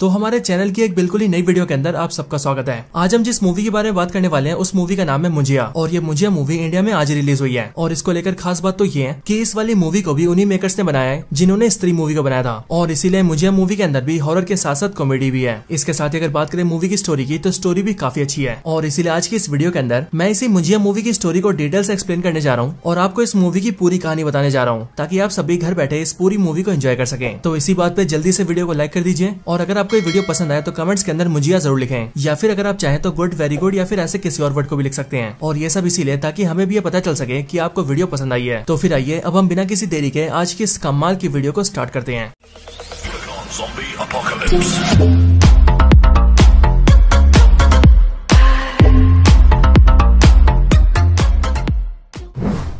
तो हमारे चैनल की एक बिल्कुल ही नई वीडियो के अंदर आप सबका स्वागत है आज हम जिस मूवी के बारे में बात करने वाले हैं उस मूवी का नाम है मुंजिया और ये मुंजिया मूवी इंडिया में आज रिलीज हुई है और इसको लेकर खास बात तो ये है कि इस वाली मूवी को भी उन्हीं मेकर्स ने बनाया है जिन्होंने स्त्री मूवी को बनाया था और इसीलिए मुंजिया मूवी के अंदर भी हॉरर के साथ साथ कॉमेडी भी है इसके साथ अगर बात करें मूवी की स्टोरी की तो स्टोरी भी काफी अच्छी है और इसीलिए आज की इस वीडियो के अंदर मैं इसी मुंजिया मूवी की स्टोरी को डिटेल से एक्सप्लेन करने जा रहा हूँ और आपको इस मूवी की पूरी कहानी बताने जा रहा हूँ ताकि आप सभी घर बैठे इस पूरी मूवी को एंजॉय कर सके तो इसी बात पे जल्दी से वीडियो को लाइक कर दीजिए और अगर आप आपको ये वीडियो पसंद आया तो कमेंट्स के अंदर मुझे जरूर लिखें या फिर अगर आप चाहें तो गुड वेरी गुड या फिर ऐसे किसी और वर्ड को भी लिख सकते हैं और ये सब इसीलिए ताकि हमें भी ये पता चल सके की आपको वीडियो पसंद आई है तो फिर आइए अब हम बिना किसी देरी के आज की इस कमाल की वीडियो को स्टार्ट करते हैं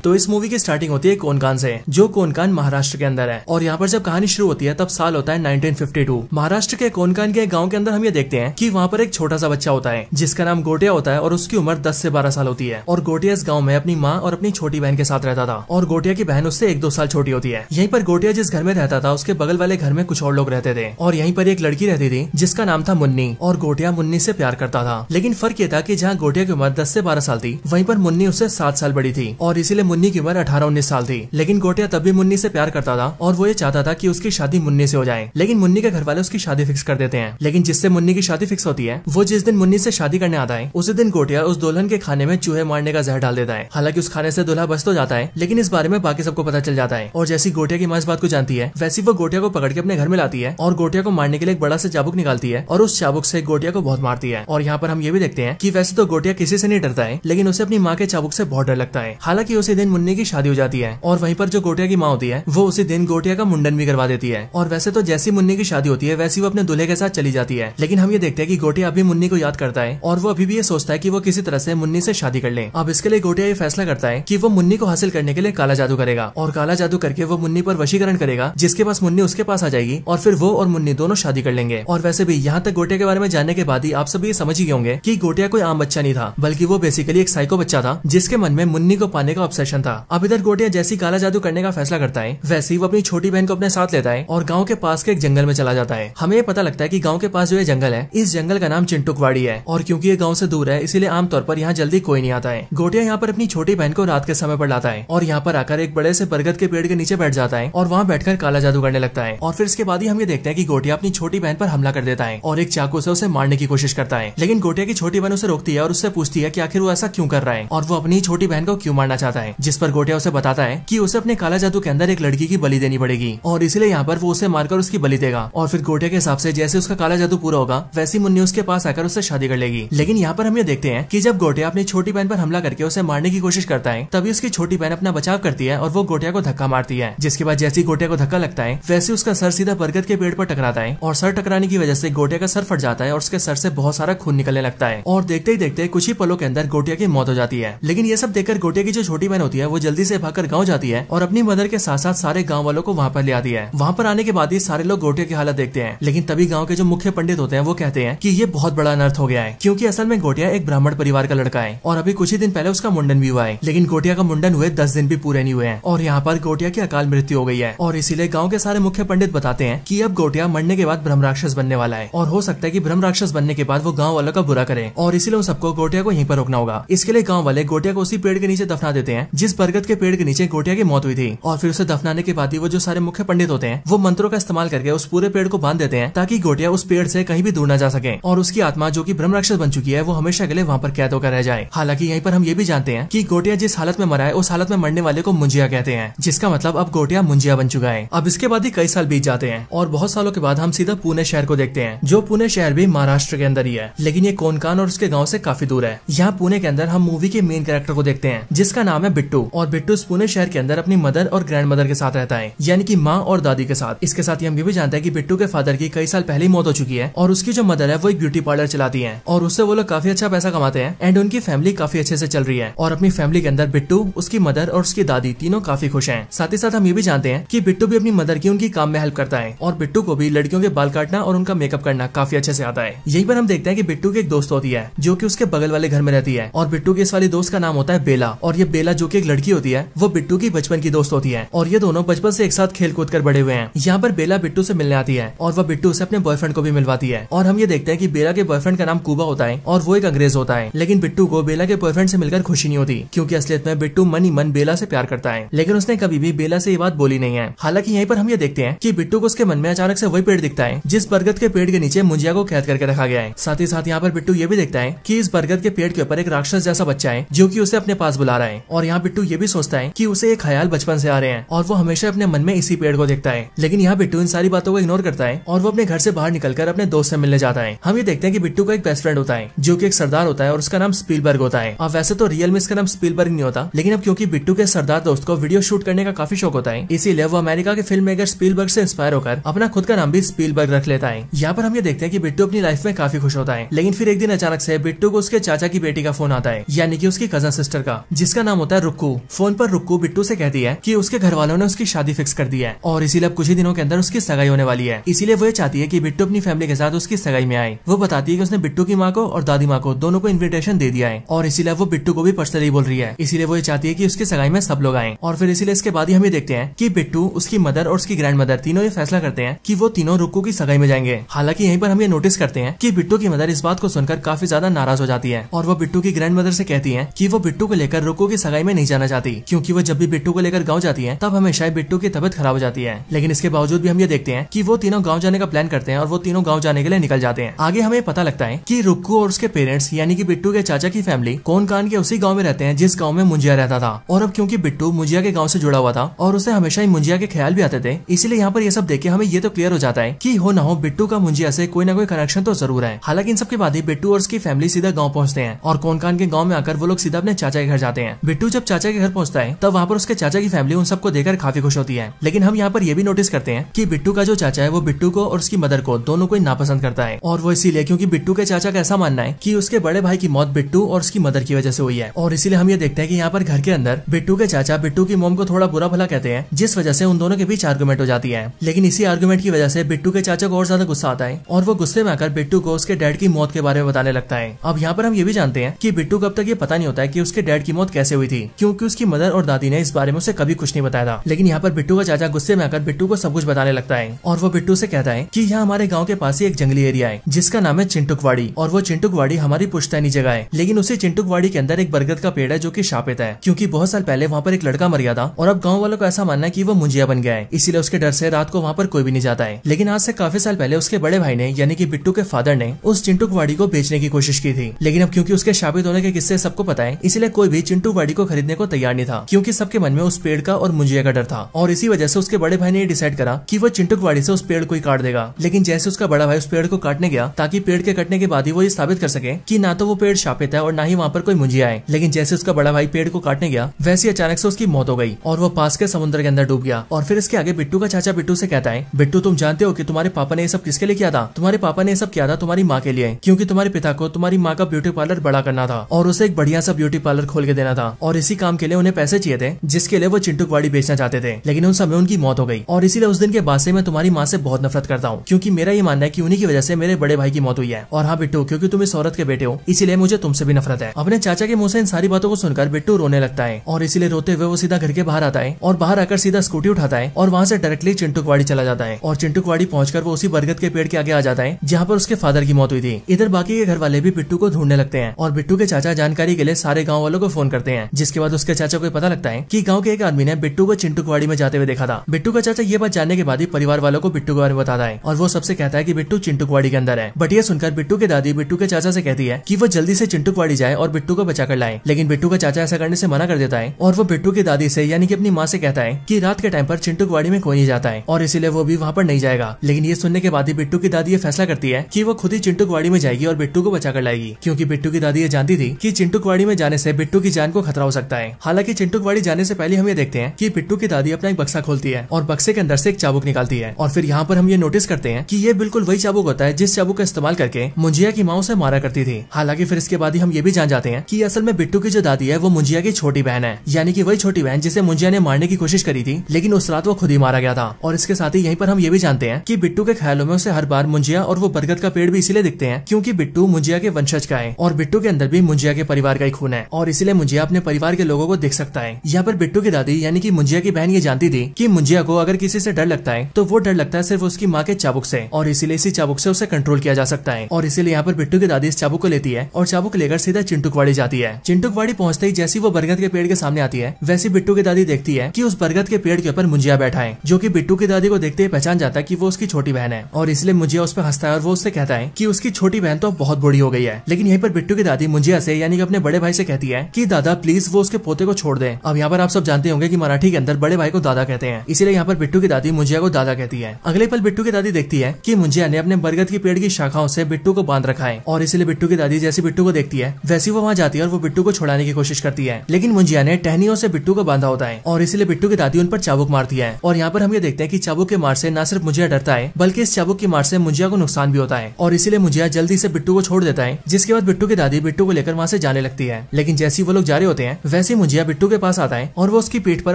तो इस मूवी की स्टार्टिंग होती है कोनकान से जो कोनकान महाराष्ट्र के अंदर है और यहाँ पर जब कहानी शुरू होती है तब साल होता है 1952 महाराष्ट्र के कोनकान के गांव के अंदर हम ये देखते हैं कि वहाँ पर एक छोटा सा बच्चा होता है जिसका नाम गोटिया होता है और उसकी उम्र दस से बारह साल होती है और गोटिया इस गाँव में अपनी माँ और अपनी छोटी बहन के साथ रहता था और गोटिया की बहन उससे एक दो साल छोटी होती है यहीं पर गोटिया जिस घर में रहता था उसके बगल वाले घर में कुछ और लोग रहते थे और यहीं पर एक लड़की रहती थी जिसका नाम था मुन्नी और गोटिया मुन्नी से प्यार करता था लेकिन फर्क ये था कि जहाँ गोटिया की उम्र दस से बारह साल थी वहीं पर मुन्नी उससे सात साल बड़ी थी और इसीलिए मुन्नी की उम्र अठारह उन्नीस साल थी लेकिन गोटिया तब भी मुन्नी से प्यार करता था और वो ये चाहता था कि उसकी शादी मुन्नी से हो जाए लेकिन मुन्नी के घर वाले उसकी शादी फिक्स कर देते हैं लेकिन जिससे मुन्नी की शादी फिक्स होती है वो जिस दिन मुन्नी से शादी करने आता है उसी दिन गोटिया उस दुल्हन के खाने में चूहे मारने का जहर डाल देता है हालांकि उस खाने से दुल्हा बस तो जाता है लेकिन इस बारे में बाकी सबको पता चल जाता है और जैसी गोटिया की माँ इस बात को जानती है वैसी वो गोटिया को पकड़ के अपने घर में लाती है और गोटिया को मारने के लिए एक बड़ा सा चाबुक निकालती है और उस चाबुक से गोटिया को बहुत मारती है और यहाँ पर हम ये भी देखते हैं की वैसे तो गोटिया किसी से नहीं डरता है लेकिन उसे अपनी माँ के चाबुक से बहुत डर लगता है हालांकि उसे दिन मुन्नी की शादी हो जाती है और वहीं पर जो गोटिया की माँ होती है वो उसी दिन गोटिया का मुंडन भी करवा देती है और वैसे तो जैसी मुन्नी की शादी होती है वैसी वो अपने दूल्हे के साथ चली जाती है लेकिन हम ये देखते हैं कि गोटिया अभी मुन्नी को याद करता है और वो अभी भी ये सोचता है की वो किसी तरह से मुन्नी से शादी कर ले अब इसके लिए गोटिया ये फैसला करता है की वो मुन्नी को हासिल करने के लिए काला जादू करेगा और काला जादू करके वो मुन्नी पर वशीकरण करेगा जिसके पास मुन्नी उसके पास आ जाएगी और फिर वो और मुन्नी दोनों शादी कर लेंगे और वैसे भी यहाँ तक गोटिया के बारे में जानने के बाद ही आप सभी समझ ही होंगे की गोटिया कोई आम बच्चा नहीं था बल्कि वो बेसिकली एक साइको बच्चा था जिसके मन में मुन्नी को पाने का ऑप्शन कनेक्शन था अब इधर गोटिया जैसी काला जादू करने का फैसला करता है वैसे वो अपनी छोटी बहन को अपने साथ लेता है और गाँव के पास के एक जंगल में चला जाता है हमें ये पता लगता है की गाँव के पास जो ये जंगल है इस जंगल का नाम चिंटुकवाड़ी है और क्यूँकी ये गाँव से दूर है इसीलिए आमतौर पर यहाँ जल्दी कोई नहीं आता है गोटिया यहाँ पर अपनी छोटी बहन को रात के समय पर लाता है और यहाँ पर आकर एक बड़े से बरगद के पेड़ के नीचे बैठ जाता है और वहाँ बैठकर काला जादू करने लगता है और फिर इसके बाद ही हम ये देखते हैं कि गोटिया अपनी छोटी बहन पर हमला कर देता है और एक चाकू से उसे मारने की कोशिश करता है लेकिन गोटिया की छोटी बहन उसे रोकती है और उससे पूछती है की आखिर वो ऐसा क्यों कर रहा है और वो अपनी छोटी बहन को क्यों मारना चाहता है जिस पर गोटिया उसे बताता है कि उसे अपने काला जादू के अंदर एक लड़की की बलि देनी पड़ेगी और इसलिए यहाँ पर वो उसे मारकर उसकी बलि देगा और फिर गोटिया के हिसाब से जैसे उसका काला जादू पूरा होगा वैसे मुन्नी उसके पास आकर उससे शादी कर लेगी लेकिन यहाँ पर हम ये देखते हैं की जब गोटिया अपनी छोटी बहन पर हमला करके उसे मारने की कोशिश करता है तभी उसकी छोटी बहन अपना बचाव करती है और वो गोटिया को धक्का मारती है जिसके बाद जैसी गोटिया को धक्का लगता है वैसे उसका सर सीधा बरगद के पेड़ पर टकराता है और सर टकराने की वजह से गोटिया का सर फट जाता है और उसके सर से बहुत सारा खून निकलने लगता है और देखते ही देखते कुछ ही पलों के अंदर गोटिया की मौत हो जाती है लेकिन ये सब देखकर गोटिया की जो छोटी बहन होती है वो जल्दी से भागकर गाँव जाती है और अपनी मदर के साथ साथ सारे गाँव वालों को वहाँ पर ले आती है वहाँ पर आने के बाद ही सारे लोग गोटिया की हालत देखते हैं लेकिन तभी गाँव के जो मुख्य पंडित होते हैं वो कहते हैं की ये बहुत बड़ा अनर्थ हो गया है क्यूँकी असल में गोटिया एक ब्राह्मण परिवार का लड़का है और अभी कुछ ही दिन पहले उसका मुंडन भी हुआ है लेकिन गोटिया का मुंडन हुए दस दिन भी पूरे नहीं हुए हैं और यहाँ पर गोटिया की अकाल मृत्यु हो गई है और इसीलिए गाँव के सारे मुख्य पंडित बताते हैं की अब गोटिया मरने के बाद ब्रह्म राक्षस बनने वाला है और हो सकता है की ब्रह्म राक्षस बनने के बाद वो गाँव वालों का बुरा करे और इसीलिए उन सबको गोटिया को यहीं पर रोकना होगा इसके लिए गाँव वाले गोटिया को उसी पेड़ के नीचे दफना देते हैं जिस बरगद के पेड़ के नीचे गोटिया की मौत हुई थी और फिर उसे दफनाने के बाद ही वो जो सारे मुख्य पंडित होते हैं वो मंत्रों का इस्तेमाल करके उस पूरे पेड़ को बांध देते हैं ताकि गोटिया उस पेड़ ऐसी कहीं भी दूर न जा सके और उसकी आत्मा जो की ब्रह्म बन चुकी है वो हमेशा के लिए वहाँ पर कैद होकर रह जाए हालांकि यहीं पर हम ये भी जानते हैं की गोटिया जिस हालत में मरा है उस हालत में मरने वाले को मुंजिया कहते हैं जिसका मतलब अब गोटिया मुंजिया बन चुका है अब इसके बाद ही कई साल बीत जाते हैं और बहुत सालों के बाद हम सीधा पुणे शहर को देखते हैं जो पुणे शहर भी महाराष्ट्र के अंदर ही है लेकिन ये कोनकान और उसके गाँव से काफी दूर है यहाँ पुणे के अंदर हम मूवी के मेन कैरेक्टर को देखते हैं जिसका नाम है बिट्टू बिट्टू और बिट्टू पुणे शहर के अंदर अपनी मदर और ग्रैंड मदर के साथ रहता है यानी कि माँ और दादी के साथ इसके साथ ही हम ये भी जानते हैं की बिट्टू के फादर की कई साल पहले मौत हो चुकी है और उसकी जो मदर है वो एक ब्यूटी पार्लर चलाती है और उससे वो लोग काफी अच्छा पैसा कमाते हैं एंड उनकी फैमिली काफी अच्छे से चल रही है और अपनी फैमिली के अंदर बिट्टू उसकी मदर और उसकी दादी तीनों काफी खुश है साथ ही साथ हम ये भी जानते हैं की बिट्टू भी अपनी मदर की उनकी काम में हेल्प करता है और बिट्टू को भी लड़कियों के बाल काटना और उनका मेकअप करना काफी अच्छे से आता है यही पर हम देखते हैं की बिट्टू की एक दोस्त होती है जो की उसके बगल वाले घर में रहती है और बिट्टू के इस वाली दोस्त का नाम होता है बेला और ये बेला जो की एक लड़की होती है वो बिट्टू की बचपन की दोस्त होती है और ये दोनों बचपन से एक साथ खेल कूद कर बड़े हुए हैं यहाँ पर बेला बिट्टू से मिलने आती है और वह बिट्टू से अपने बॉयफ्रेंड को भी मिलवाती है और हम ये देखते हैं की बेला के बॉयफ्रेंड का नाम कुबा होता है और वो एक अंग्रेज होता है लेकिन बिट्टू को बेला के बॉयफ्रेंड से मिलकर खुशी नहीं होती क्यूँकी असलियत में बिट्टू मन ही मन बेला से प्यार करता है लेकिन उसने कभी भी बेला से ये बात बोली नहीं है हालांकि यहीं पर हम ये देखते हैं की बिट्टू को उसके मन में अचानक से वही पेड़ दिखता है जिस बरगद के पेड़ के नीचे मुंजिया को कैद करके रखा गया है साथ ही साथ यहाँ पर बिट्टू ये भी देखता है की इस बरगद के पेड़ के ऊपर एक राक्षस जैसा बच्चा है जो की उसे अपने पास बुला रहा है और यहाँ यहाँ बिट्टू ये भी सोचता है की उसे एक ख्याल बचपन से आ रहे हैं और वो हमेशा अपने मन में इसी पेड़ को देखता है लेकिन यहाँ बिट्टू इन सारी बातों को इग्नोर करता है और वो अपने घर से बाहर निकलकर अपने दोस्त से मिलने जाता है हम ये देखते हैं कि बिट्टू का एक बेस्ट फ्रेंड होता है जो की एक सरदार होता है और उसका नाम स्पीलबर्ग होता है और वैसे तो रियल में इसका नाम स्पीलबर्ग नहीं होता लेकिन अब क्योंकि बिट्टू के सरदार दोस्त को वीडियो शूट करने का काफी शौक होता है इसीलिए वो अमेरिका के फिल्म मेकर स्पीलबर्ग से इंस्पायर होकर अपना खुद का नाम भी स्पीलबर्ग रख लेता है यहाँ पर हम ये देखते हैं कि बिट्टू अपनी लाइफ में काफी खुश होता है लेकिन फिर एक दिन अचानक से बिट्टू को उसके चाचा की बेटी का फोन आता है यानी कि उसकी कजन सिस्टर का जिसका नाम होता है रुकू फोन पर रुक्कू बिट्टू से कहती है कि उसके घर वालों ने उसकी शादी फिक्स कर दी है और इसीलिए अब कुछ ही दिनों के अंदर उसकी सगाई होने वाली है इसीलिए वो ये चाहती है की बिट्टू अपनी फैमिली के साथ उसकी सगाई में आए वो बताती है की उसने बिट्टू की माँ को और दादी माँ को दोनों को इन्विटेशन दे दिया है और इसीलिए वो बिट्टू को भी पर्सनली बोल रही है इसीलिए वो ये चाहती है की उसकी सगाई में सब लोग आए और फिर इसीलिए इसके बाद ही हम ये देखते हैं की बिट्टू उसकी मदर और उसकी ग्रैंड मदर तीनों ये फैसला करते हैं की वो तीनों रुकू की सगाई में जाएंगे हालांकि यहीं पर हम ये नोटिस करते हैं की बिट्टू की मदर इस बात को सुनकर काफी ज्यादा नाराज हो जाती है और वो बिट्टू की ग्रैंड मदर से कहती है की वो बिट्टू को लेकर रुकू की सगाई में नहीं जाना चाहती क्योंकि वो जब भी बिट्टू को लेकर गाँव जाती है तब हमेशा बिट्टू की तबियत खराब हो जाती है लेकिन इसके बावजूद भी हम ये देखते हैं की वो तीनों गाँव जाने का प्लान करते हैं और वो तीनों गाँव जाने के लिए निकल जाते हैं आगे हमें पता लगता है की रुक्कू और उसके पेरेंट्स यानी की बिट्टू के चाचा की फैमिली कौन कान के उसी गाँव में रहते हैं जिस गाँव में मुंजिया रहता था और अब क्यूँकी बिट्टू मुंजिया के गाँव से जुड़ा हुआ था और उसे हमेशा ही मुंजिया के ख्याल भी आते थे इसलिए यहाँ पर ये सब देख के हमें ये तो क्लियर हो जाता है की हो ना हो बिट्टू का मुंजिया से कोई ना कोई कनेक्शन तो जरूर है हालांकि इन सबके बाद ही बिट्टू और उसकी फैमिली सीधा गाँव पहुँचते हैं और कौन कान के गाँव में आकर वो लोग सीधा अपने चाचा के घर जाते हैं बिट्टू जब चाचा के घर पहुंचता है तब वहाँ पर उसके चाचा की फैमिली उन सबको देखकर काफी खुश होती है लेकिन हम यहाँ पर ये भी नोटिस करते हैं की बिट्टू का जो चाचा है वो बिट्टू को और उसकी मदर को दोनों को ही नापसंद करता है और वो इसीलिए क्योंकि बिट्टू के चाचा का ऐसा मानना है की उसके बड़े भाई की मौत बिट्टू और उसकी मदर की वजह से हुई है और इसीलिए हम ये देखते हैं की यहाँ पर घर के अंदर बिट्टू के चाचा बिट्टू की मोम को थोड़ा बुरा भला कहते हैं जिस वजह से उन दोनों के बीच आर्ग्यूमेंट हो जाती है लेकिन इसी आर्ग्यूमेंट की वजह से बिट्टू के चाचा को और ज्यादा गुस्सा आता है और वो गुस्से में आकर बिट्टू को उसके डैड की मौत के बारे में बताने लगता है अब यहाँ पर हम ये भी जानते हैं कि बिट्टू कब तक ये पता नहीं होता है कि उसके डैड की मौत कैसे हुई थी क्योंकि उसकी मदर और दादी ने इस बारे में उसे कभी कुछ नहीं बताया था लेकिन यहाँ पर बिट्टू का चाचा गुस्से में आकर बिट्टू को सब कुछ बताने लगता है और वो बिट्टू से कहता है की यहाँ हमारे गाँव के पास ही एक जंगली एरिया है जिसका नाम है चिंटुकवाड़ी और वो चिंटुकवाड़ी हमारी पुश्तैनी जगह है लेकिन उसी चिंटुकवाड़ी के अंदर एक बरगद का पेड़ है जो की शापित है क्यूँकी बहुत साल पहले वहाँ पर एक लड़का मर गया था और अब गाँव वालों को ऐसा मानना है की वो मुंजिया बन गया है इसीलिए उसके डर से रात को वहाँ पर कोई भी नहीं जाता है लेकिन आज से काफी साल पहले उसके बड़े भाई ने यानी कि बिट्टू के फादर ने उस चिंटुकवाड़ी को बेचने की कोशिश की थी लेकिन अब क्योंकि उसके शापित होने के किस्से सबको पता है इसीलिए कोई भी चिंटुकवाड़ी को खरीदने खरीदने को तैयार नहीं था क्योंकि सबके मन में उस पेड़ का और मुंजिया का डर था और इसी वजह से उसके बड़े भाई ने डिसाइड करा कि वो चिंटुकवाड़ी से उस पेड़ को ही काट देगा लेकिन जैसे उसका बड़ा भाई उस पेड़ को काटने गया ताकि पेड़ के कटने के बाद ही वो ये साबित कर सके की ना तो वो पेड़ शापित है और ना ही वहाँ पर कोई मुंजिया है लेकिन जैसे उसका बड़ा भाई पेड़ को काटने गया वैसे अचानक से उसकी मौत हो गई और वो पास के समुद्र के अंदर डूब गया और फिर इसके आगे बिट्टू का चाचा बिट्टू से कहता है बिट्टू तुम जानते हो कि तुम्हारे पापा ने ये सब किसके लिए किया था तुम्हारे पापा ने ये सब किया था तुम्हारी माँ के लिए क्योंकि तुम्हारे पिता को तुम्हारी माँ का ब्यूटी पार्लर बड़ा करना था और उसे एक बढ़िया सा ब्यूटी पार्लर खोल के देना था और इसी काम के लिए उन्हें पैसे चाहिए थे जिसके लिए वो चिंटुकवाड़ी बेचना चाहते थे लेकिन उन समय उनकी मौत हो गई और इसीलिए उस दिन के बाद से मैं तुम्हारी माँ से बहुत नफरत करता हूँ क्योंकि मेरा ये मानना है की उन्हीं की वजह से मेरे बड़े भाई की मौत हुई है और हाँ बिट्टू क्योंकि तुम इस औरत के बेटे हो इसीलिए मुझे तुमसे भी नफरत है अपने चाचा के मुंह से इन सारी बातों को सुनकर बिट्टू रोने लगता है और इसीलिए रोते हुए वो सीधा घर के बाहर आता है और बाहर आकर सीधा स्कूटी उठाता है और वहाँ से डायरेक्टली चिंटुकवाड़ी चला जाता है और चिंटुकवाड़ी कुवाड़ी पहुंचकर वो उसी बरगद के पेड़ के आगे आ जाता है जहाँ पर उसके फादर की मौत हुई थी इधर बाकी के घर वाले भी बिट्टू को ढूंढने लगते हैं और बिट्टू के चाचा जानकारी के लिए सारे गाँव वालों को फोन करते हैं जिसके बाद बाद तो उसके चाचा को पता लगता है की गाँव के एक आदमी ने बिट्टू को चिंटू कुआड़ी में जाते हुए देखा था बिट्टू का चाचा ये बात जानने के बाद ही परिवार वालों को बिट्टू के बारे में बताता है और वो सबसे कहता है की बिट्टू चिंटू कुआड़ी के अंदर है बट ये सुनकर बिट्टू के दादी बिट्टू के चाचा से कहती है की वो जल्दी से चिंटू कुआड़ी जाए और बिट्टू को बचा कर लाए लेकिन बिट्टू का चाचा ऐसा करने से मना कर देता है और वो बिट्टू की दादी से यानी कि अपनी माँ से कहता है कि रात के टाइम पर चिंटू कुआड़ी में कोई नहीं जाता है और इसीलिए वो भी वहाँ पर नहीं जाएगा लेकिन ये सुनने के बाद ही बिट्टू की दादी ये फैसला करती है कि वो खुद ही चिंटू कुआड़ी में जाएगी और बिट्टू को बचा कर लाएगी क्योंकि बिट्टू की दादी ये जानती थी कि चिंटू कुआड़ी में जाने से बिट्टू की जान को खतरा हो सकता है सकता है हालांकि चिंटू की जाने से पहले हम ये देखते हैं कि पिट्टू की दादी अपना एक बक्सा खोलती है और बक्से के अंदर से एक चाबुक निकालती है और फिर यहाँ पर हम ये नोटिस करते हैं कि ये बिल्कुल वही चाबुक होता है जिस चाबुक का इस्तेमाल करके मुंजिया की माँ से मारा करती थी हालांकि फिर इसके बाद ही हम ये भी जान जाते हैं की असल में बिट्टू की जो दादी है वो मुंजिया की छोटी बहन है यानी की वही छोटी बहन जिसे मुंजिया ने मारने की कोशिश करी थी लेकिन उस रात वो खुद ही मारा गया था और इसके साथ ही यहीं पर हम ये भी जानते हैं की बिट्टू के ख्यालों में उसे हर बार मुंजिया और वो बरगद का पेड़ भी इसीलिए दिखते हैं क्यूँकी बिट्टू मुंजिया के वंशज का है और बिट्टू के अंदर भी मुंजिया के परिवार का ही खून है और इसीलिए मुंजिया अपने परिवार के लोगों को देख सकता है यहाँ पर बिट्टू की दादी यानी कि मुंजिया की बहन ये जानती थी कि मुंजिया को अगर किसी से डर लगता है तो वो डर लगता है सिर्फ उसकी माँ के चाबुक से और इसीलिए इसी चाबुक से उसे कंट्रोल किया जा सकता है और इसीलिए यहाँ पर बिट्टू की दादी इस चाबुक को लेती है और चाबुक लेकर सीधा चिंटुकवाड़ी जाती है चिंटुकवाड़ी पहुंचते ही जैसी वो बरगद के पेड़ के सामने आती है वैसे बिट्टू की दादी देखती है की उस बरगद के पेड़ के ऊपर मुंजिया बैठा है जो की बिट्टू की दादी को देखते ही पहचान जाता है की वो उसकी छोटी बहन है और इसलिए मुंजिया उस पर हंसता है और वो उससे कहता है की उसकी छोटी बहन तो बहुत बुढ़ी हो गई है लेकिन यहीं पर बिट्टू की दादी मुंजिया से यानी कि अपने बड़े भाई से कहती है की दादा प्लीज वो उसके पोते को छोड़ दे अब यहाँ पर आप सब जानते होंगे की मराठी के अंदर बड़े भाई को दादा कहते हैं इसीलिए यहाँ पर बिट्टू की दादी मुंजिया को दादा कहती है अगले पल बिट्टू की दादी देखती है की मुंजिया ने अपने बरगद की पेड़ की शाखाओं से बिट्टू को बांध रखा है और इसलिए बिट्टू की दादी जैसी बिट्टू को देखती है वैसी वो वहाँ जाती है और वो बिट्टू को छोड़ाने की कोशिश करती है लेकिन मुंजिया ने टहनियों से बिट्टू को बांधा होता है और इसीलिए बिट्टू की दादी उन पर चाबुक मारती है और यहाँ पर हम ये देखते हैं की चाबुक के मार से न सिर्फ मुंजिया डरता है बल्कि इस चाबुक की मार से मुंजिया को नुकसान भी होता है और इसलिए मुंजिया जल्दी से बिट्टू को छोड़ देता है जिसके बाद बिट्टू की दादी बिट्टू को लेकर वहाँ से जाने लगती है लेकिन जैसी वो लोग जा रहे होते हैं वैसे मुंजिया बिट्टू के पास आता है और वो उसकी पीठ पर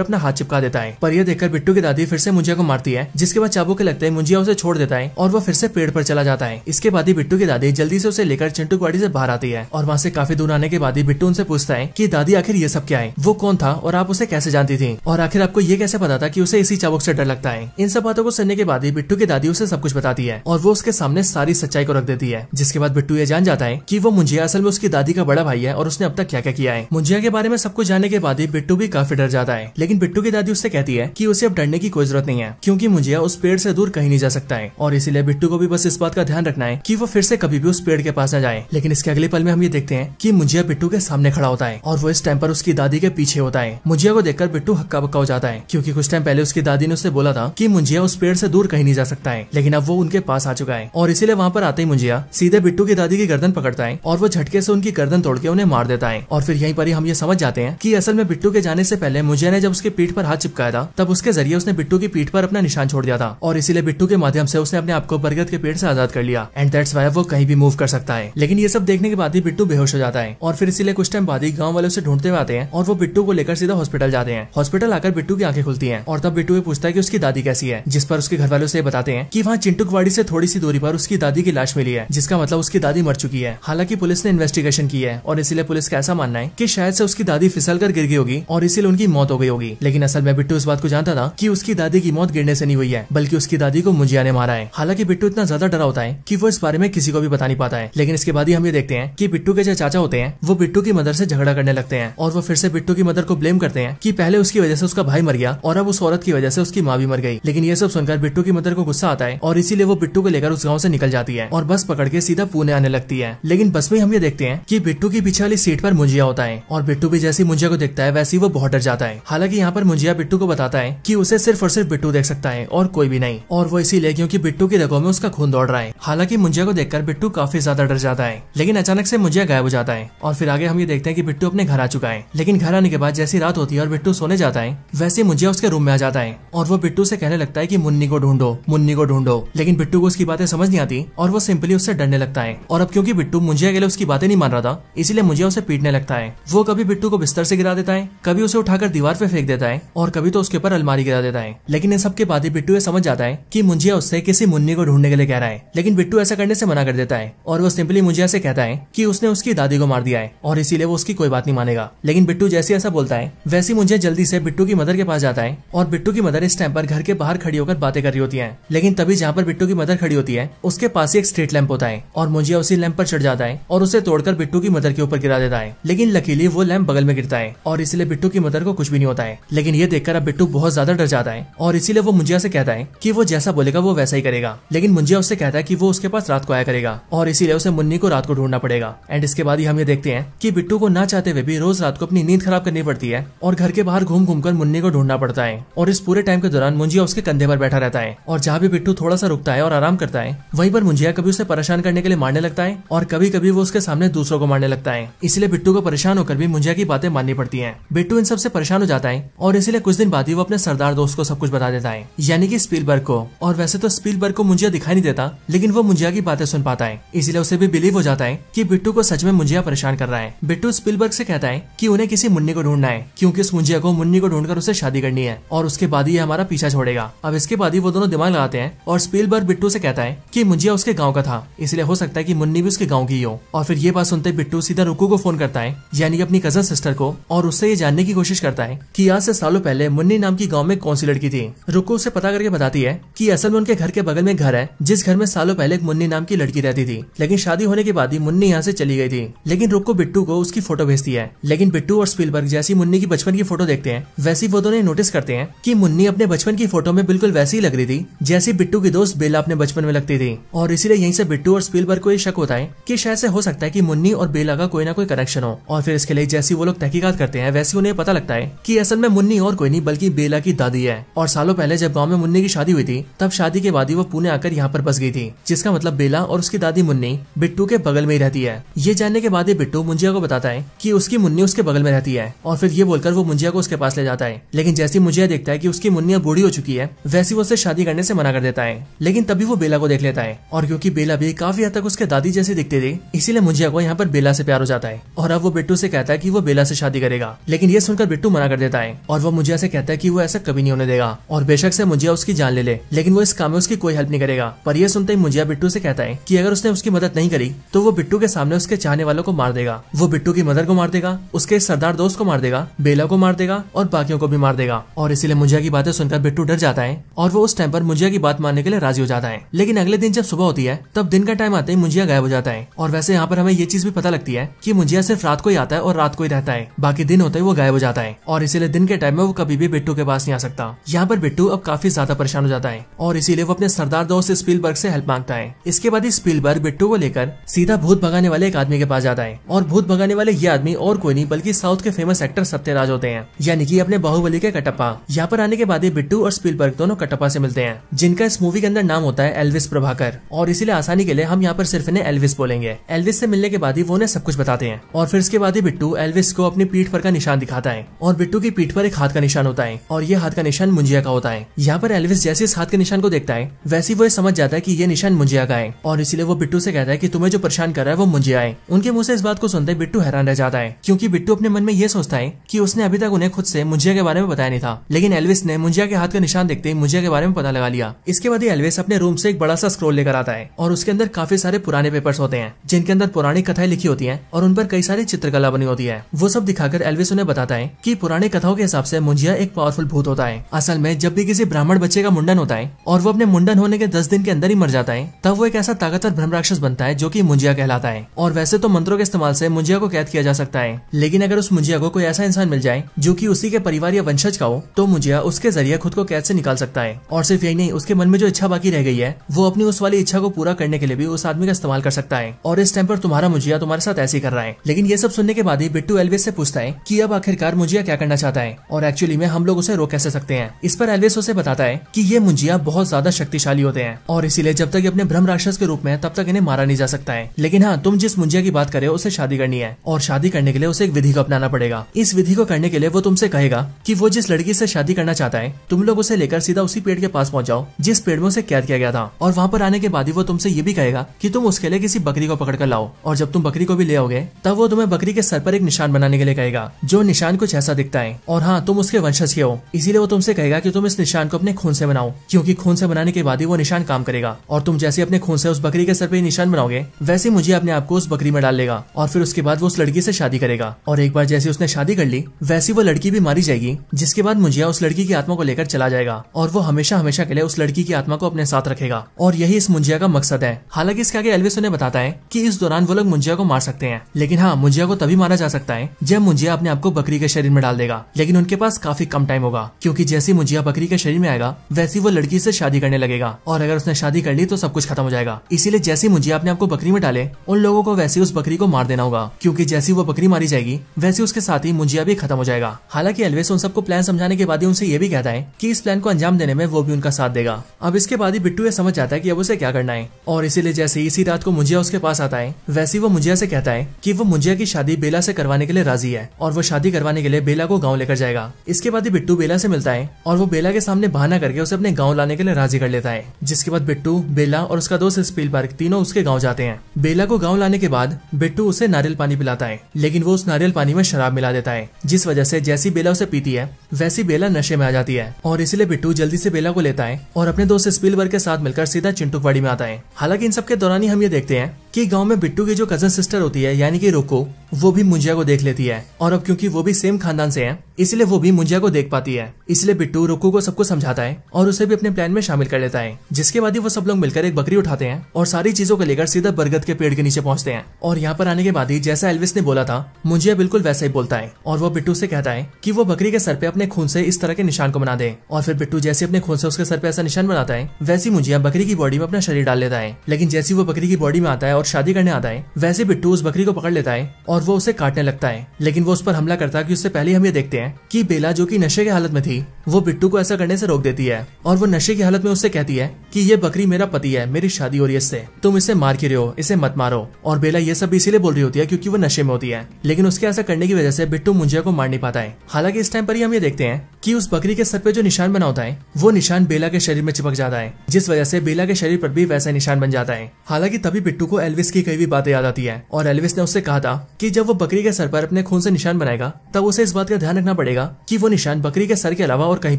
अपना हाथ चिपका देता है पर यह देखकर बिट्टू की दादी फिर से मुंजिया को मारती है जिसके बाद चाबू के लगते हैं मुंजिया उसे छोड़ देता है और वो फिर से पेड़ पर चला जाता है इसके बाद ही बिट्टू की दादी जल्दी से उसे लेकर चिंटू गाड़ी से बाहर आती है और वहाँ से काफी दूर आने के बाद ही बिट्टू उनसे पूछता है की दादी आखिर ये सब क्या है वो कौन था और आप उसे कैसे जानती थी और आखिर आपको ये कैसे पता था की उसे इसी चाबुक ऐसी डर लगता है इन सब बातों को सुनने के बाद ही बिट्टू की दादी उसे सब कुछ बताती है और वो उसके सामने सारी सच्चाई को रख देती है जिसके बाद बिट्टू ये जान जाता है की वो मुंजिया असल में उसकी दादी का बड़ा भाई है और उसने अब तक क्या क्या किया है मुंजिया के बारे में सब को जाने के बाद ही बिट्टू भी काफी डर जाता है लेकिन बिट्टू की दादी उससे कहती है की उसे अब डरने की कोई जरूरत नहीं है क्यूँकी मुझे उस पेड़ से दूर कहीं नहीं जा सकता है और इसीलिए बिट्टू को भी बस इस बात का ध्यान रखना है की वो फिर से कभी भी उस पेड़ के पास न जाए लेकिन इसके अगले पल में हम ये देखते हैं की मुझे बिट्टू के सामने खड़ा होता है और वो इस टाइम पर उसकी दादी के पीछे होता है मुझे को देखकर बिट्टू हक्का बक्का हो जाता है क्योंकि कुछ टाइम पहले उसकी दादी ने उससे बोला था कि मुंजिया उस पेड़ से दूर कहीं नहीं जा सकता है लेकिन अब वो उनके पास आ चुका है और इसीलिए वहाँ पर आते ही मुंजिया सीधे बिट्टू की दादी की गर्दन पकड़ता है और वो झटके से उनकी गर्दन तोड़ के उन्हें मार देता है और फिर यहीं पर ही हम ये समझ जाते हैं हैं कि असल में बिट्टू के जाने से पहले मुझे ने जब उसकी पीठ पर हाथ चिपकाया था तब उसके जरिए उसने बिट्टू की पीठ पर अपना निशान छोड़ दिया था और इसीलिए बिट्टू के माध्यम से उसने अपने आप को बरगद के पेड़ से आजाद कर लिया एंड दैट्स वाई वो कहीं भी मूव कर सकता है लेकिन ये सब देखने के बाद ही बिट्टू बेहोश हो जाता है और फिर इसीलिए कुछ टाइम बाद ही गाँव वाले उसे ढूंढते हुए आते हैं और वो बिट्टू को लेकर सीधा हॉस्पिटल जाते हैं हॉस्पिटल आकर बिट्टू की आंखें खुलती है और तब बिट्टू पूछता है की उसकी दादी कैसी है जिस पर उसके घर वाले उसे बताते हैं की वहाँ चिंटुकवाड़ी से थोड़ी सी दूरी पर उसकी दादी की लाश मिली है जिसका मतलब उसकी दादी मर चुकी है हालांकि पुलिस ने इन्वेस्टिगेशन की है और इसीलिए पुलिस का ऐसा मानना है की शायद से उसकी दादी फिसल कर गिर गई होगी और इसीलिए उनकी मौत हो गई होगी लेकिन असल में बिट्टू इस बात को जानता था की उसकी दादी की मौत गिरने से नहीं हुई है बल्कि उसकी दादी को मुंजिया ने मारा है हालांकि बिट्टू इतना ज्यादा डरा होता है की वो इस बारे में किसी को भी बता नहीं पाता है लेकिन इसके बाद ही हम ये देखते हैं की बिट्टू के जो चाचा होते हैं वो बिट्टू की मदर से झगड़ा करने लगते हैं और वो फिर से बिट्टू की मदर को ब्लेम करते हैं की पहले उसकी वजह से उसका भाई मर गया और अब उस औरत की वजह से उसकी माँ भी मर गई लेकिन ये सब सुनकर बिट्टू की मदर को गुस्सा आता है और इसीलिए वो बिट्टू को लेकर उस गाँव से निकल जाती है और बस पकड़ के सीधा पुणे आने लगती है लेकिन बस में हम ये देखते हैं कि बिट्टू की पीछे वाली सीट पर मुंजिया होता है और बिट्टू भी जैसी मुंजिया को देखता है वैसे ही वो बहुत डर जाता है हालांकि यहाँ पर मुंजिया बिट्टू को बताता है की उसे सिर्फ और सिर्फ बिट्टू देख सकता है और कोई भी नहीं और वो इसीलिए क्यूँकी बिट्टू की रगों में उसका खून दौड़ रहा है हालांकि मुंजिया को देखकर बिट्टू काफी ज्यादा डर जाता है लेकिन अचानक से मुंजिया गायब हो जाता है और फिर आगे हम ये देखते हैं की बिट्टू अपने घर आ चुका है लेकिन घर आने के बाद जैसी रात होती है और बिट्टू सोने जाता है वैसे मुंजिया उसके रूम में आ जाता है और वो बिट्टू से कहने लगता है की मुन्नी को ढूंढो मुन्नी को ढूंढो लेकिन बिट्टू को उसकी बातें समझ नहीं आती और वो सिंपली उससे डरने लगता है और अब क्योंकि बिट्टू मुंजिया के लिए उसकी बातें नहीं मान रहा था इसीलिए मुंजिया उसे पीटने लगता है वो कभी बिट्टू को बिस्तर से गिरा देता है कभी उसे उठाकर दीवार पे फेंक देता है और कभी तो उसके ऊपर अलमारी गिरा देता है लेकिन इन सबके बाद ही बिट्टू ये समझ जाता है की मुंजिया उससे किसी मुन्नी को ढूंढने के लिए कह रहा है लेकिन बिट्टू ऐसा करने से मना कर देता है और वो सिंपली मुंजिया से कहता है की उसने उसकी दादी को मार दिया है और इसीलिए वो उसकी कोई बात नहीं मानेगा लेकिन बिट्टू जैसे ऐसा बोलता है वैसी मुंजिया जल्दी से बिट्टू की मदर के पास जाता है और बिट्टू की मदर इस टाइम पर घर के बाहर खड़ी होकर बातें कर रही होती है लेकिन तभी जहाँ पर बिट्टू की मदर खड़ी होती है उसके पास ही एक स्ट्रीट लैंप होता है और मुंजिया उसी लैंप पर चढ़ जाता है और उसे तोड़कर बिट्टू की मदर के ऊपर गिरा देता है लेकिन लकीली वो लैंप बगल में गिरता है और इसलिए बिट्टू की मदर को कुछ भी नहीं होता है लेकिन ये देखकर अब बिट्टू बहुत ज्यादा डर जाता है और इसीलिए वो मुंजिया से कहता है की वो जैसा बोलेगा वो वैसा ही करेगा लेकिन मुंजिया उससे कहता है की वो उसके पास रात को आया करेगा और इसीलिए उसे मुन्नी को रात को ढूंढना पड़ेगा एंड इसके बाद ही हम ये देखते हैं की बिट्टू को ना चाहते हुए भी रोज रात को अपनी नींद खराब करनी पड़ती है और घर के बाहर घूम घूम कर मुन्नी को ढूंढना पड़ता है और इस पूरे टाइम के दौरान मुंजिया उसके कंधे पर बैठा रहता है और जहाँ भी बिट्टू थोड़ा सा रुकता है और आराम करता है वहीं पर मुंजिया कभी उसे परेशान करने के लिए मारने लगता है और कभी कभी वो उसके सामने दूसरों को मारने लगता है इसलिए बिट्टू को परेशान होकर भी मुंजिया की बातें बातें माननी पड़ती है बिट्टू इन सबसे परेशान हो जाता है और इसीलिए कुछ दिन बाद ही वो अपने सरदार दोस्त को सब कुछ बता देता है यानी कि स्पीलबर्ग को और वैसे तो स्पीलबर्ग को मुंजिया दिखाई नहीं देता लेकिन वो मुंजिया की बातें सुन पाता है इसीलिए उसे भी बिलीव हो जाता है की बिट्टू को सच में मुंजिया परेशान कर रहा है बिट्टू स्पीलबर्ग से कहता है की उन्हें किसी मुन्नी को ढूंढना है क्यूँकी उस मुंजिया को मुन्नी को ढूंढकर उसे शादी करनी है और उसके बाद ही हमारा पीछा छोड़ेगा अब इसके बाद ही वो दोनों दिमाग लगाते हैं और स्पीलबर्ग बिट्टू से कहता है की मुंजिया उसके गाँव का था इसलिए हो सकता है की मुन्नी भी उसके गाँव की हो और फिर ये बात सुनते बिट्टू सीधा रुकू को फोन करता है यानी कि अपनी कजन सिस्टर को और उससे ये जानने की कोशिश करता है कि आज से सालों पहले मुन्नी नाम की गाँव में कौन सी लड़की थी रुको उसे पता करके बताती है की असल में उनके घर के बगल में घर है जिस घर में सालों पहले एक मुन्नी नाम की लड़की रहती थी लेकिन शादी होने के बाद ही मुन्नी यहाँ से चली गई थी लेकिन रुको बिट्टू को उसकी फोटो भेजती है लेकिन बिट्टू और स्पीलबर्ग जैसी मुन्नी की बचपन की फोटो देखते हैं वैसी वो दोनों नोटिस करते हैं की मुन्नी अपने बचपन की फोटो में बिल्कुल वैसी ही लग रही थी जैसी बिट्टू की दोस्त बेला अपने बचपन में लगती थी और इसीलिए यहीं से बिट्टू और स्पीलबर्ग को ये शक होता है कि शायद से हो सकता है की मुन्नी और बेला का कोई ना कोई कनेक्शन हो और फिर इसके लिए जैसी वो लोग तहकीकात करते हैं वैसे उन्हें पता लगता है कि असल में मुन्नी और कोई नहीं बल्कि बेला की दादी है और सालों पहले जब गाँव में मुन्नी की शादी हुई थी तब शादी के बाद ही वो पुणे आकर यहाँ पर बस गई थी जिसका मतलब बेला और उसकी दादी मुन्नी बिट्टू के बगल में ही रहती है ये जानने के बाद ही बिट्टू मुंजिया को बताता है की उसकी मुन्नी उसके बगल में रहती है और फिर ये बोलकर वो मुंजिया को उसके पास ले जाता है लेकिन जैसे मुंजिया देखता है की उसकी मुन्नी बूढ़ी हो चुकी है वैसे वो उसे शादी करने से मना कर देता है लेकिन तभी वो बेला को देख लेता है और क्यूँकी बेला भी काफी हद तक उसके दादी जैसे दिखते थे इसीलिए मुंजिया को यहाँ पर बेला से प्यार हो जाता है और अब वो बिट्टू से कहता है की वो बेला से शादी करेगा लेकिन ये सुनकर बिट्टू मना कर देता है और वो मुझे ऐसे कहता है की वो ऐसा कभी नहीं होने देगा और बेशक से मुझे उसकी जान ले ले लेकिन वो इस काम में उसकी कोई हेल्प नहीं करेगा पर यह सुनते ही मुझे बिट्टू से कहता है की अगर उसने उसकी मदद नहीं करी तो वो बिट्टू के सामने उसके चाहने वालों को मार देगा वो बिट्टू की मदर को मार देगा उसके सरदार दोस्त को मार देगा बेला को मार देगा और बाकियों को भी मार देगा और इसीलिए मुझे की बातें सुनकर बिट्टू डर जाता है और वो उस टाइम पर मुझे की बात मानने के लिए राजी हो जाता है लेकिन अगले दिन जब सुबह होती है तब दिन का टाइम आते ही मुझिया गायब हो जाता है और वैसे यहाँ पर हमें ये चीज भी पता लगती है की मुझिया सिर्फ रात को ही आता है और रात को ही रहता है बाकी दिन होते ही वो गायब हो जाता है और इसीलिए दिन के टाइम में वो कभी भी बिट्टू के पास नहीं आ सकता यहाँ पर बिट्टू अब काफी ज्यादा परेशान हो जाता है और इसीलिए वो अपने सरदार दोस्त बर्ग से हेल्प मांगता है इसके बाद ही बर्ग बिट्टू को लेकर सीधा भूत भगाने वाले एक आदमी के पास जाता है और भूत भगाने वाले ये आदमी और कोई नहीं बल्कि साउथ के फेमस एक्टर सत्यराज होते हैं यानी कि अपने बाहुबली के कटप्पा यहाँ पर आने के बाद ही बिट्टू और स्पीलबर्ग दोनों कटप्पा से मिलते हैं जिनका इस मूवी के अंदर नाम होता है एलविस प्रभाकर और इसीलिए आसानी के लिए हम यहाँ पर सिर्फ इन्हें एल्विस बोलेंगे एल्विस से मिलने के बाद ही वो उन्हें सब कुछ बताते हैं और फिर इसके बाद ही बिट्टू एल्विस को अपनी पीठ पर का निशान दिखाता है और बिट्टू की पीठ पर एक हाथ का निशान होता है और ये हाथ का निशान मुंजिया का होता है यहाँ पर एलविस जैसे इस हाथ के निशान को देखता है वैसे वो समझ जाता है की ये निशान मुंजिया का है और इसलिए वो बिट्टू से कहता है की तुम्हें जो परेशान कर रहा है वो मुंजिया है उनके मुंह से इस बात को सुनते बिट्टू हैरान रह जाता है क्यूँकी बिट्टू अपने मन में ये सोचता है की उसने अभी तक उन्हें खुद से मुंजिया के बारे में बताया नहीं था लेकिन एलविस ने मुंजिया के हाथ का निशान देखते ही मुंजिया के बारे में पता लगा लिया इसके बाद एलविस अपने रूम से एक बड़ा सा स्क्रोल लेकर आता है और उसके अंदर काफी सारे पुराने पेपर्स होते हैं जिनके अंदर पुरानी कथाएं लिखी होती हैं और उन पर कई सारी चित्रकला बनी होती है वो सब दिखाकर एलविस उन्हें बताता है कि पुराने कथाओं के हिसाब से मुंजिया एक पावरफुल भूत होता है असल में जब भी किसी ब्राह्मण बच्चे का मुंडन होता है और वो अपने मुंडन होने के दस दिन के अंदर ही मर जाता है तब वो एक ऐसा ताकतवर भ्रम राक्षस बनता है जो की मुंजिया कहलाता है और वैसे तो मंत्रों के इस्तेमाल से मुंजिया को कैद किया जा सकता है लेकिन अगर उस मुंजिया को कोई ऐसा इंसान मिल जाए जो की उसी के परिवार या वंशज का हो तो मुंजिया उसके जरिए खुद को कैद से निकाल सकता है और सिर्फ यही नहीं उसके मन में जो इच्छा बाकी रह गई है वो अपनी उस वाली इच्छा को पूरा करने के लिए भी उस आदमी का इस्तेमाल कर सकता है और इस टाइम पर तुम्हारा मुंजिया तुम्हारे साथ ऐसे कर रहा है लेकिन ये सब सुनने के बाद ही बिट्टू एलविस से पूछता है कि अब आखिरकार मुंजिया क्या करना चाहता है और एक्चुअली में हम लोग उसे रोक कैसे सकते हैं इस पर एलवेस उसे बताता है कि ये मुंजिया बहुत ज्यादा शक्तिशाली होते हैं और इसीलिए जब तक अपने भ्रम राक्षस के रूप में तब तक इन्हें मारा नहीं जा सकता है लेकिन हाँ तुम जिस मुंजिया की बात करे उसे शादी करनी है और शादी करने के लिए उसे एक विधि को अपनाना पड़ेगा इस विधि को करने के लिए वो तुमसे कहेगा की वो जिस लड़की से शादी करना चाहता है तुम लोग उसे लेकर सीधा उसी पेड़ के पास पहुंच जाओ जिस पेड़ में उसे कैद किया गया था और वहाँ पर आने के बाद ही वो तुमसे ये भी कहेगा की तुम उसके लिए किसी बकरी को पकड़ कर लाओ और जब तुम बकरी को भी ले आओगे तब वो तुम्हें बकरी के सर पर एक निशान बनाने करने के लिए कहेगा जो निशान कुछ ऐसा दिखता है और हाँ तुम उसके वंशज के हो इसीलिए वो तुमसे कहेगा की तुम इस निशान को अपने खून से बनाओ क्यूँकी खून से बनाने के बाद ही वो निशान काम करेगा और तुम जैसे अपने खून से उस बकरी के सर पे निशान बनाओगे वैसे मुझे अपने आप को उस बकरी में डाल लेगा और फिर उसके बाद वो उस लड़की से शादी करेगा और एक बार जैसे उसने शादी कर ली वैसी वो लड़की भी मारी जाएगी जिसके बाद मुझे उस लड़की की आत्मा को लेकर चला जाएगा और वो हमेशा हमेशा के लिए उस लड़की की आत्मा को अपने साथ रखेगा और यही इस मुंजिया का मकसद है हालांकि इसके आगे एलविस उन्हें बताता है की इस दौरान वो लोग मुंजिया को मार सकते हैं लेकिन हाँ मुंजिया को तभी मारा जा सकता है जब मुंजिया अपने आप को बकरी के शरीर में डाल देगा लेकिन उनके पास काफी कम टाइम होगा क्योंकि जैसे मुंजिया बकरी के शरीर में आएगा वैसी वो लड़की से शादी करने लगेगा और अगर उसने शादी कर ली तो सब कुछ खत्म हो जाएगा इसीलिए जैसे मुंजिया अपने आप को बकरी में डाले उन लोगों को वैसे उस बकरी को मार देना होगा क्योंकि जैसी वो बकरी मारी जाएगी वैसे उसके साथ ही मुंजिया भी खत्म हो जाएगा हालांकि एलवेस उन सबको प्लान समझाने के बाद ही उनसे ये भी कहता है की इस प्लान को अंजाम देने में वो भी उनका साथ देगा अब इसके बाद ही बिट्टू ये समझ जाता है की अब उसे क्या करना है और इसीलिए जैसे इसी रात को मुंजिया उसके पास आता है वैसे वो मुंजिया से कहता है की वो मुंजिया की शादी बेला से करवाने के लिए राजी है और वो शादी करवाने के लिए बेला को गाँव लेकर जाएगा इसके बाद ही बिट्टू बेला से मिलता है और वो बेला के सामने बहाना करके उसे अपने गाँव लाने के लिए राजी कर लेता है जिसके बाद बिट्टू बेला और उसका दोस्त स्पील पार्क तीनों उसके गाँव जाते हैं बेला को गाँव लाने के बाद बिट्टू उसे नारियल पानी पिलाता है लेकिन वो उस नारियल पानी में शराब मिला देता है जिस वजह से जैसी बेला उसे पीती है वैसी बेला नशे में आ जाती है और इसीलिए बिट्टू जल्दी से बेला को लेता है और अपने दोस्त स्पील के साथ मिलकर सीधा चिंटुकवाड़ी में आता है हालांकि इन सब के दौरान ही हम ये देखते हैं कि गांव में बिट्टू की जो कजन सिस्टर होती है यानी कि रोको वो भी मुंजिया को देख लेती है और अब क्योंकि वो भी सेम खानदान से है इसलिए वो भी मुंजिया को देख पाती है इसलिए बिट्टू रोको को सबको समझाता है और उसे भी अपने प्लान में शामिल कर लेता है जिसके बाद ही वो सब लोग मिलकर एक बकरी उठाते हैं और सारी चीजों को लेकर सीधा बरगद के पेड़ के नीचे पहुंचते हैं और यहाँ पर आने के बाद ही जैसा एलविस ने बोला था मुंजिया बिल्कुल वैसा ही बोलता है और वो बिट्टू से कहता है की वो बकरी के सर पे अपने खून से इस तरह के निशान को बना दे और फिर बिट्टू जैसे अपने खून से उसके सर पे ऐसा निशान बनाता है वैसी मुंजिया बकरी की बॉडी में अपना शरीर डाल लेता है लेकिन जैसी वो बकरी की बॉडी में आता है और शादी करने आता है वैसे बिट्टू उस बकरी को पकड़ लेता है और वो उसे काटने लगता है लेकिन वो उस पर हमला करता है कि उससे पहले हम ये देखते हैं कि बेला जो की नशे की हालत में थी वो बिट्टू को ऐसा करने से रोक देती है और वो नशे की हालत में उससे कहती है कि ये बकरी मेरा पति है मेरी शादी हो रही है इससे तुम इसे मार के रहो इसे मत मारो और बेला ये सब इसीलिए बोल रही होती है क्यूँकी वो नशे में होती है लेकिन उसके ऐसा करने की वजह से बिट्टू मुंजिया को मार नहीं पाता है हालांकि इस टाइम पर ही हम ये देखते हैं कि उस बकरी के सर पे जो निशान बना होता है वो निशान बेला के शरीर में चिपक जाता है जिस वजह से बेला के शरीर पर भी वैसा निशान बन जाता है हालांकि तभी बिट्टू को एल एल्विस की कई भी बातें याद आती है और एल्विस ने उससे कहा था कि जब वो बकरी के सर पर अपने खून से निशान बनाएगा तब उसे इस बात का ध्यान रखना पड़ेगा कि वो निशान बकरी के सर के अलावा और कहीं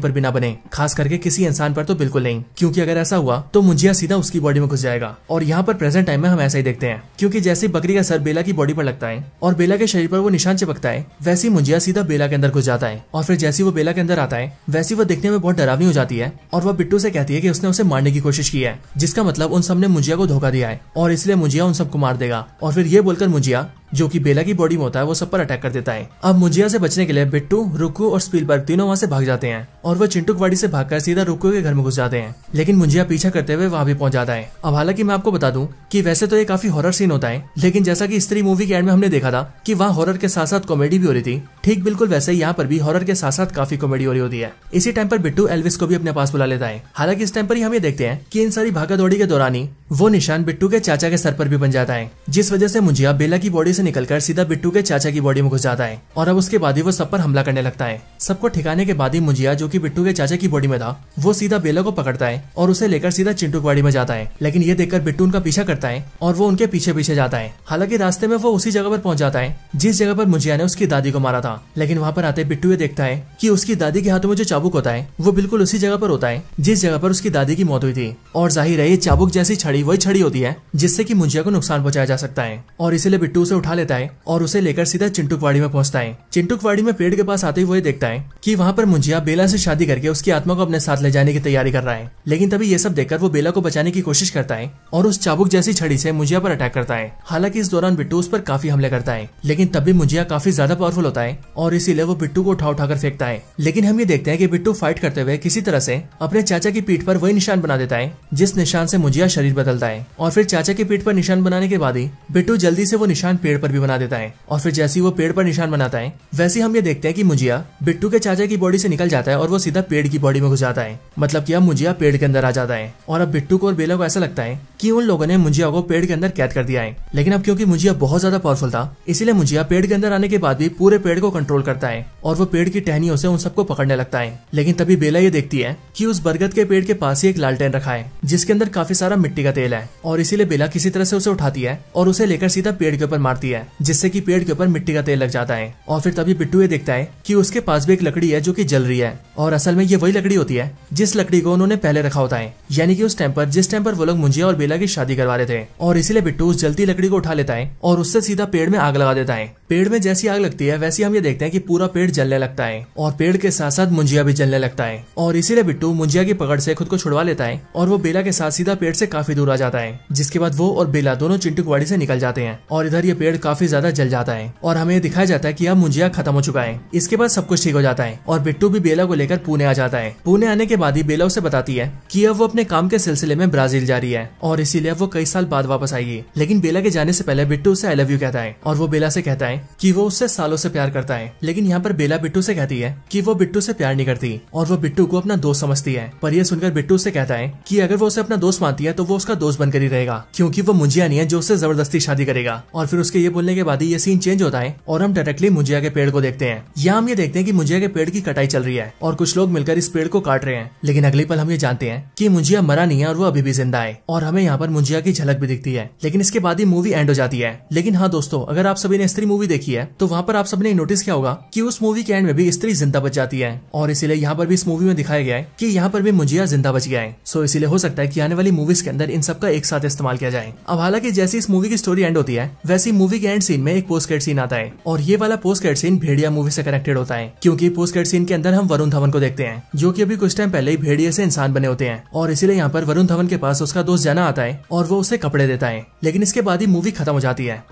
पर भी ना बने खास करके किसी इंसान पर तो बिल्कुल नहीं क्यूँकी अगर ऐसा हुआ तो मुंजिया सीधा उसकी बॉडी में घुस जाएगा और यहाँ पर प्रेजेंट टाइम में हम ऐसा ही देखते हैं क्यूँकी जैसे बकरी का सर बेला की बॉडी पर लगता है और बेला के शरीर पर वो निशान चिपकता है वैसे ही मुंजिया सीधा बेला के अंदर घुस जाता है और फिर जैसी वो बेला के अंदर आता है वैसी वो देखने में बहुत डरावनी हो जाती है और वह बिट्टू से कहती है की उसने उसे मारने की कोशिश की है जिसका मतलब उन सबने मुंजिया को धोखा दिया है और इसलिए मुंजिया मुंजिया उन सबको मार देगा और फिर ये बोलकर मुंजिया जो कि बेला की बॉडी में होता है वो सब पर अटैक कर देता है अब मुंजिया से बचने के लिए बिट्टू रुकू और पर तीनों वहाँ से भाग जाते हैं और वो चिंटू की से भागकर सीधा रुकू के घर में घुस जाते हैं लेकिन मुंजिया पीछा करते हुए वहाँ भी पहुंच जाता है अब हालांकि मैं आपको बता दूँ की वैसे तो ये काफी हॉरर सीन होता है लेकिन जैसा की स्त्री मूवी के एंड में हमने देखा था की वहाँ हॉरर के साथ साथ कॉमेडी भी हो रही थी ठीक बिल्कुल वैसे यहाँ पर भी हॉरर के साथ साथ काफी कॉमेडी हो रही होती है इसी टाइम पर बिट्टू एलविस को भी अपने पास बुला लेता है हालांकि इस टाइम पर ही हम ये देखते हैं की इन सारी भागा के दौरान ही वो निशान बिट्टू के चाचा के सर पर भी बन जाता है जिस वजह से मुंजिया बेला की बॉडी से निकलकर सीधा बिट्टू के चाचा की बॉडी में घुस जाता है और अब उसके बाद ही वो सब पर हमला करने लगता है सबको ठिकाने के बाद ही मुंजिया जो की बिट्टू के चाचा की बॉडी में था वो सीधा बेला को पकड़ता है और उसे लेकर सीधा चिंटू की बॉडी में जाता है लेकिन ये देखकर बिट्टू उनका पीछा करता है और वो उनके पीछे पीछे जाता है हालांकि रास्ते में वो उसी जगह पर पहुंच जाता है जिस जगह पर मुंजिया ने उसकी दादी को मारा था लेकिन वहाँ पर आते बिट्टू ये देखता है की उसकी दादी के हाथों में जो चाबुक होता है वो बिल्कुल उसी जगह पर होता है जिस जगह पर उसकी दादी की मौत हुई थी और जाहिर है ये चाबुक जैसी छड़ी वही छड़ी होती है जिससे की मुंजिया को नुकसान पहुंचाया जा सकता है और इसीलिए बिट्टू उसे उठा लेता है और उसे लेकर सीधा चिंटुकवाड़ी में पहुंचता है चिंटुकवाड़ी में पेड़ के पास आते हुए देखता है कि वहाँ पर मुंजिया बेला से शादी करके उसकी आत्मा को अपने साथ ले जाने की तैयारी कर रहा है लेकिन तभी ये सब देखकर वो बेला को बचाने की कोशिश करता है और उस चाबुक जैसी छड़ी से मुंजिया पर अटैक करता है हालांकि इस दौरान बिट्टू उस पर काफी हमले करता है लेकिन तब भी मुंजिया काफी ज्यादा पावरफुल होता है और इसीलिए वो बिट्टू को उठा उठा फेंकता है लेकिन हम ये देखते हैं की बिट्टू फाइट करते हुए किसी तरह से अपने चाचा की पीठ पर वही निशान बना देता है जिस निशान से मुंजिया शरीर बदलता है और फिर चाचा की पीठ पर निशान बनाने के बाद ही बिट्टू जल्दी से वो निशान पेड़ पेड़ पर भी बना देता है और फिर जैसे ही वो पेड़ पर निशान बनाता है वैसे हम ये देखते हैं कि मुझिया बिट्टू के चाचा की बॉडी से निकल जाता है और वो सीधा पेड़ की बॉडी में घुस जाता है मतलब कि अब मुझिया पेड़ के अंदर आ जाता है और अब बिट्टू को और बेला को ऐसा लगता है कि उन लोगों ने मुझिया को पेड़ के अंदर कैद कर दिया है लेकिन अब क्योंकि मुझिया बहुत ज्यादा पावरफुल था इसीलिए मुझिया पेड़ के अंदर आने के बाद भी पूरे पेड़ को कंट्रोल करता है और वो पेड़ की टहनियों से उन सबको पकड़ने लगता है लेकिन तभी बेला ये देखती है की उस बरगद के पेड़ के पास ही एक लालटेन रखा है जिसके अंदर काफी सारा मिट्टी का तेल है और इसीलिए बेला किसी तरह से उसे उठाती है और उसे लेकर सीधा पेड़ के ऊपर मारती है है जिससे की पेड़ के ऊपर मिट्टी का तेल लग जाता है और फिर तभी बिट्टू ये देखता है की उसके पास भी एक लकड़ी है जो की जल रही है और असल में ये वही लकड़ी होती है जिस लकड़ी को उन्होंने पहले रखा होता है यानी कि उस टाइम पर जिस टाइम पर वो लोग मुंजिया और बेला की शादी करवा रहे थे और इसीलिए बिट्टू उस जलती लकड़ी को उठा लेता है और उससे सीधा पेड़ में आग लगा देता है पेड़ में जैसी आग लगती है वैसी हम ये देखते हैं कि पूरा पेड़ जलने लगता है और पेड़ के साथ साथ मुंजिया भी जलने लगता है और इसीलिए बिट्टू मुंजिया की पकड़ से खुद को छुड़वा लेता है और वो बेला के साथ सीधा पेड़ से काफी दूर आ जाता है जिसके बाद वो और बेला दोनों चिंटुकवाड़ी से निकल जाते हैं और इधर ये पेड़ काफी ज्यादा जल जाता है और हमें दिखाया जाता है की अब मुंजिया खत्म हो चुका है इसके बाद सब कुछ ठीक हो जाता है और बिट्टू भी बेला को लेकर पुणे आ जाता है पुणे आने के बाद ही बेला उसे बताती है की अब वो अपने काम के सिलसिले में ब्राजील जा रही है और इसीलिए वो कई साल बाद वापस आएगी लेकिन बेला के जाने से पहले बिट्टू उसे आई लव यू कहता है और वो बेला से कहता है कि वो उससे सालों से प्यार करता है लेकिन यहाँ पर बेला बिट्टू से कहती है कि वो बिट्टू से प्यार नहीं करती और वो बिट्टू को अपना दोस्त समझती है पर यह सुनकर बिट्टू से कहता है कि अगर वो उसे अपना दोस्त मानती है तो वो उसका दोस्त बनकर ही रहेगा क्योंकि वो मुंजिया नहीं है जो उसे जबरदस्ती शादी करेगा और फिर उसके ये ये बोलने के बाद ही ये सीन चेंज होता है और हम डायरेक्टली मुंजिया के पेड़ को देखते हैं यहाँ हम ये देखते हैं कि मुंजिया के पेड़ की कटाई चल रही है और कुछ लोग मिलकर इस पेड़ को काट रहे हैं लेकिन अगले पल हम ये जानते हैं की मुंजिया मरा नहीं है और वो अभी भी जिंदा है और हमें यहाँ पर मुंजिया की झलक भी दिखती है लेकिन इसके बाद ही मूवी एंड हो जाती है लेकिन हाँ दोस्तों अगर आप सभी ने स्त्री मूवी देखी है तो वहाँ पर आप सबने नोटिस किया होगा की उस मूवी के एंड में भी स्त्री जिंदा बच जाती है और इसीलिए यहाँ पर भी इस मूवी में दिखाया गया है की यहाँ पर भी मुंजिया जिंदा बच गया है सो इसलिए हो सकता है की आने वाली मूवीज के अंदर इन सबका एक साथ इस्तेमाल किया जाए अब हालांकि जैसी इस मूवी की स्टोरी एंड होती है वैसी मूवी मूवी के एंड सीन में एक पोस्ट कैट सीन आता है और ये वाला post cat scene Bhediya movie से कनेक्टेड होता है क्योंकि पोस्ट कैट सीन के अंदर हम वरुण धवन को देखते हैं जो कि अभी कुछ टाइम पहले ही भेड़िया से इंसान बने होते हैं और इसीलिए यहाँ पर वरुण धवन के पास उसका दोस्त जाना आता है और वो उसे कपड़े देता है लेकिन इसके बाद ही मूवी खत्म हो जाती है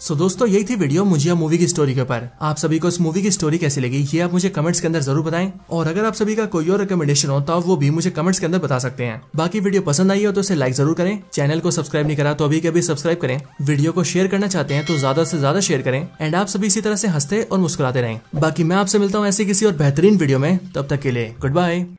सो so, दोस्तों यही थी वीडियो मुझे मूवी की स्टोरी के ऊपर आप सभी को इस मूवी की स्टोरी कैसी लगी ये आप मुझे कमेंट्स के अंदर जरूर बताएं और अगर आप सभी का कोई और रिकमेंडेशन हो तो वो भी मुझे कमेंट्स के अंदर बता सकते हैं बाकी वीडियो पसंद आई हो तो इसे लाइक जरूर करें चैनल को सब्सक्राइब नहीं करा तो अभी के अभी सब्सक्राइब करें वीडियो को शेयर करना चाहते हैं तो ज्यादा से ज्यादा शेयर करें एंड आप सभी इसी तरह से हंसते और मुस्कुराते रहें बाकी मैं आपसे मिलता हूँ ऐसी किसी और बेहतरीन वीडियो में तब तक के लिए गुड बाय